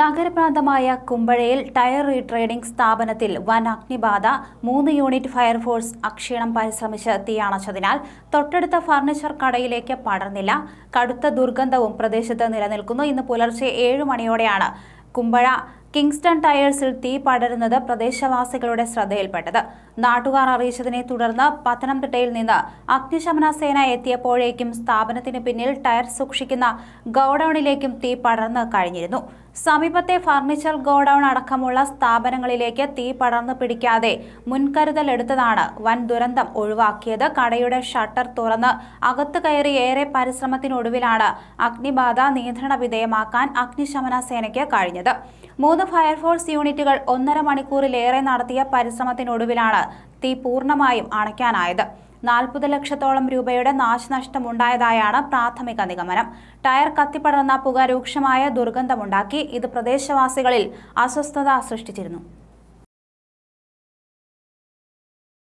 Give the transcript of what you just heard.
നഗരപ്രാന്തമായ കുമ്പഴയിൽ tyre retreading സ്ഥാപനത്തിൽ വൻ അഗ്നിബാധ മൂന്ന് യൂണിറ്റ് ഫയർഫോഴ്സ് അക്ഷീണം പരിശ്രമിച്ച് തീയണച്ചതിനാൽ തൊട്ടടുത്ത ഫർണിച്ചർ കടയിലേക്ക് പടർന്നില്ല കടുത്ത ദുർഗന്ധവും പ്രദേശത്ത് നിലനിൽക്കുന്നു ഇന്ന് പുലർച്ചെ ഏഴ് മണിയോടെയാണ് കുമ്പഴ കിങ്സ്റ്റൺ ടയേഴ്സിൽ തീ പടരുന്നത് പ്രദേശവാസികളുടെ ശ്രദ്ധയിൽപ്പെട്ടത് നാട്ടുകാർ അറിയിച്ചതിനെ തുടർന്ന് പത്തനംതിട്ടയിൽ നിന്ന് അഗ്നിശമന സേന എത്തിയപ്പോഴേക്കും സ്ഥാപനത്തിന് പിന്നിൽ ടയർ സൂക്ഷിക്കുന്ന ഗോഡൌണിലേക്കും തീ പടർന്ന് കഴിഞ്ഞിരുന്നു സമീപത്തെ ഫർണിച്ചർ ഗോഡൗൺ അടക്കമുള്ള സ്ഥാപനങ്ങളിലേക്ക് തീ പടർന്നു പിടിക്കാതെ മുൻകരുതൽ എടുത്തതാണ് വൻ ദുരന്തം ഒഴിവാക്കിയത് കടയുടെ ഷട്ടർ തുറന്ന് അകത്തു കയറി ഏറെ പരിശ്രമത്തിനൊടുവിലാണ് അഗ്നിബാധ നിയന്ത്രണ വിധേയമാക്കാൻ അഗ്നിശമന സേനയ്ക്ക് കഴിഞ്ഞത് മൂന്ന് ഫയർഫോഴ്സ് യൂണിറ്റുകൾ ഒന്നര മണിക്കൂറിലേറെ നടത്തിയ പരിശ്രമത്തിനൊടുവിലാണ് തീ പൂർണ്ണമായും അണയ്ക്കാനായത് നാൽപ്പത് ലക്ഷത്തോളം രൂപയുടെ നാശനഷ്ടമുണ്ടായതായാണ് പ്രാഥമിക നിഗമനം ടയർ കത്തിപ്പടർന്ന പുക രൂക്ഷമായ ദുർഗന്ധമുണ്ടാക്കി ഇത് പ്രദേശവാസികളിൽ അസ്വസ്ഥത സൃഷ്ടിച്ചിരുന്നു